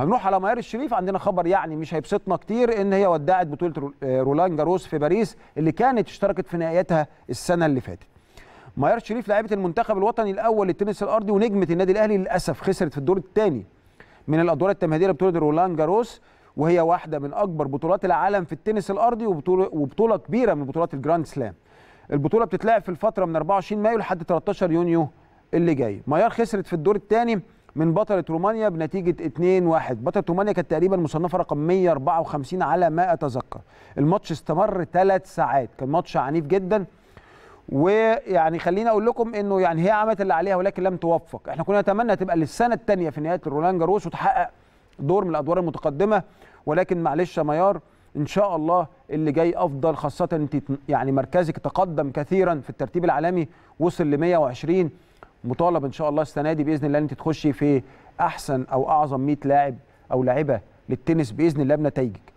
هنروح على ميار الشريف عندنا خبر يعني مش هيبسطنا كتير ان هي ودعت بطوله آه، رولان جاروس في باريس اللي كانت اشتركت في نهايتها السنه اللي فاتت ميار الشريف لاعبه المنتخب الوطني الاول للتنس الارضي ونجمه النادي الاهلي للاسف خسرت في الدور الثاني من الادوار التمهيديه لبطوله رولان جاروس وهي واحده من اكبر بطولات العالم في التنس الارضي وبطوله وبطوله كبيره من بطولات الجراند سلام البطوله بتتلعب في الفتره من 24 مايو لحد 13 يونيو اللي جاي ميار خسرت في الدور الثاني من بطله رومانيا بنتيجه 2-1 بطله رومانيا كانت تقريبا مصنفه رقم 154 على ما اتذكر الماتش استمر ثلاث ساعات كان ماتش عنيف جدا ويعني خليني اقول لكم انه يعني هي عملت اللي عليها ولكن لم توفق احنا كنا نتمنى تبقى للسنه الثانيه في نهايه الرولان جاروس وتحقق دور من الادوار المتقدمه ولكن معلش يا ميار ان شاء الله اللي جاي افضل خاصه انت يعني مركزك تقدم كثيرا في الترتيب العالمي وصل ل 120 مطالب ان شاء الله السنه دي باذن الله انت تخشي في احسن او اعظم 100 لاعب او لاعبه للتنس باذن الله بنتائجك